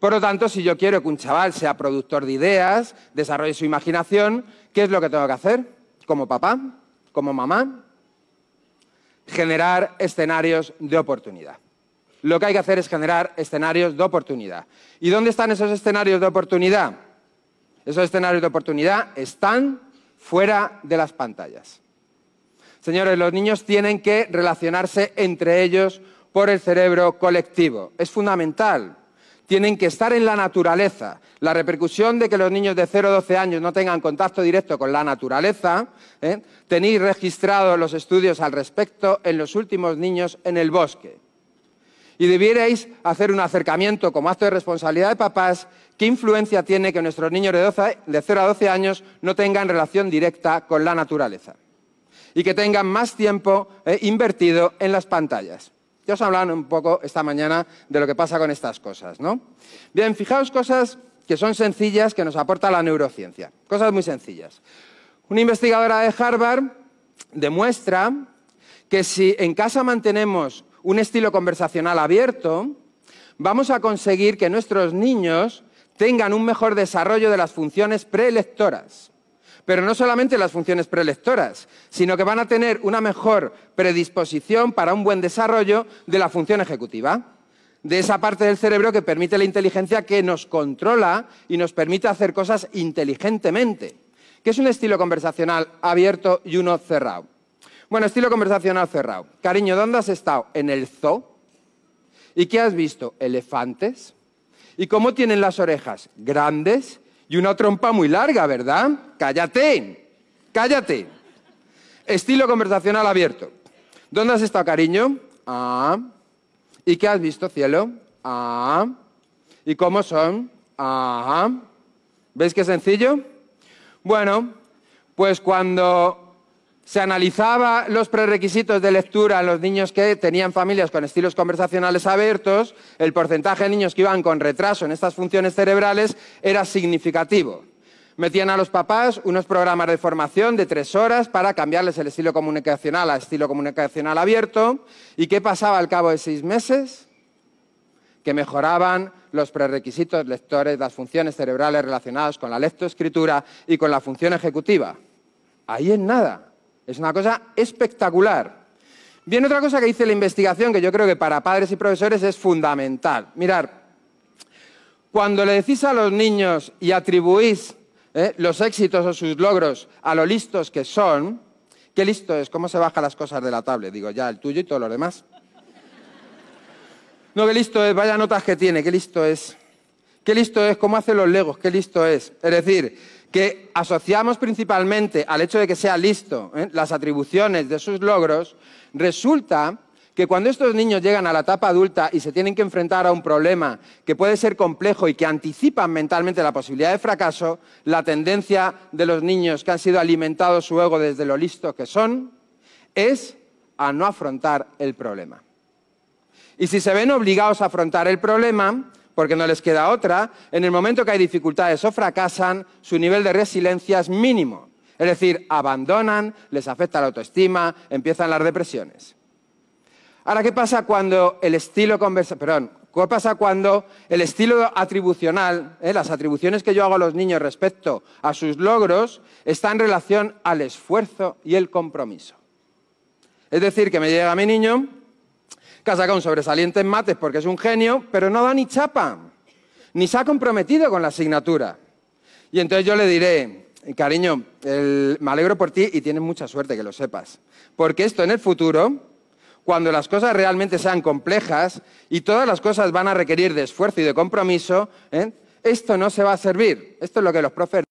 Por lo tanto, si yo quiero que un chaval sea productor de ideas, desarrolle su imaginación, ¿qué es lo que tengo que hacer? Como papá, como mamá, generar escenarios de oportunidad. Lo que hay que hacer es generar escenarios de oportunidad. ¿Y dónde están esos escenarios de oportunidad? Esos escenarios de oportunidad están fuera de las pantallas. Señores, los niños tienen que relacionarse entre ellos por el cerebro colectivo. Es fundamental tienen que estar en la naturaleza. La repercusión de que los niños de 0 a 12 años no tengan contacto directo con la naturaleza, ¿eh? tenéis registrados los estudios al respecto en los últimos niños en el bosque. Y debierais hacer un acercamiento como acto de responsabilidad de papás, qué influencia tiene que nuestros niños de, 0 a 12 años no tengan relación directa con la naturaleza y que tengan más tiempo ¿eh? invertido en las pantallas. Ya os un poco esta mañana de lo que pasa con estas cosas, ¿no? Bien, fijaos cosas que son sencillas que nos aporta la neurociencia. Cosas muy sencillas. Una investigadora de Harvard demuestra que si en casa mantenemos un estilo conversacional abierto, vamos a conseguir que nuestros niños tengan un mejor desarrollo de las funciones preelectoras. Pero no solamente las funciones prelectoras, sino que van a tener una mejor predisposición para un buen desarrollo de la función ejecutiva de esa parte del cerebro que permite la inteligencia que nos controla y nos permite hacer cosas inteligentemente, ¿Qué es un estilo conversacional abierto y uno cerrado. Bueno, estilo conversacional cerrado. Cariño, ¿dónde has estado? En el zoo. ¿Y qué has visto? Elefantes. ¿Y cómo tienen las orejas? Grandes. Y una trompa muy larga, ¿verdad? Cállate, cállate. Estilo conversacional abierto. ¿Dónde has estado, cariño? ¿Y qué has visto, cielo? ¿Y cómo son? Ah. ¿Veis qué sencillo? Bueno, pues cuando se analizaba los prerequisitos de lectura en los niños que tenían familias con estilos conversacionales abiertos, el porcentaje de niños que iban con retraso en estas funciones cerebrales era significativo. Metían a los papás unos programas de formación de tres horas para cambiarles el estilo comunicacional a estilo comunicacional abierto. ¿Y qué pasaba al cabo de seis meses? Que mejoraban los prerequisitos lectores, las funciones cerebrales relacionadas con la lectoescritura y con la función ejecutiva. Ahí en nada es una cosa espectacular. Bien, otra cosa que dice la investigación, que yo creo que para padres y profesores es fundamental. Mirar, cuando le decís a los niños y atribuís eh, los éxitos o sus logros a lo listos que son, qué listo es, cómo se bajan las cosas de la tabla? digo ya el tuyo y todo los demás. No, qué listo es, vaya notas que tiene, qué listo es. Qué listo es, cómo hace los legos, qué listo es. Es decir, que asociamos principalmente al hecho de que sea listo, ¿eh? las atribuciones de sus logros, resulta que cuando estos niños llegan a la etapa adulta y se tienen que enfrentar a un problema que puede ser complejo y que anticipan mentalmente la posibilidad de fracaso, la tendencia de los niños que han sido alimentados su ego desde lo listo que son es a no afrontar el problema. Y si se ven obligados a afrontar el problema, porque no les queda otra, en el momento que hay dificultades o fracasan, su nivel de resiliencia es mínimo. Es decir, abandonan, les afecta la autoestima, empiezan las depresiones. Ahora, ¿qué pasa cuando el estilo conversa... Perdón, ¿qué pasa cuando el estilo atribucional, eh, las atribuciones que yo hago a los niños respecto a sus logros, está en relación al esfuerzo y el compromiso? Es decir, que me llega mi niño Casa ha sacado un sobresaliente en mates porque es un genio, pero no da ni chapa, ni se ha comprometido con la asignatura. Y entonces yo le diré, cariño, me alegro por ti y tienes mucha suerte que lo sepas, porque esto en el futuro cuando las cosas realmente sean complejas y todas las cosas van a requerir de esfuerzo y de compromiso, ¿eh? esto no se va a servir. Esto es lo que los profes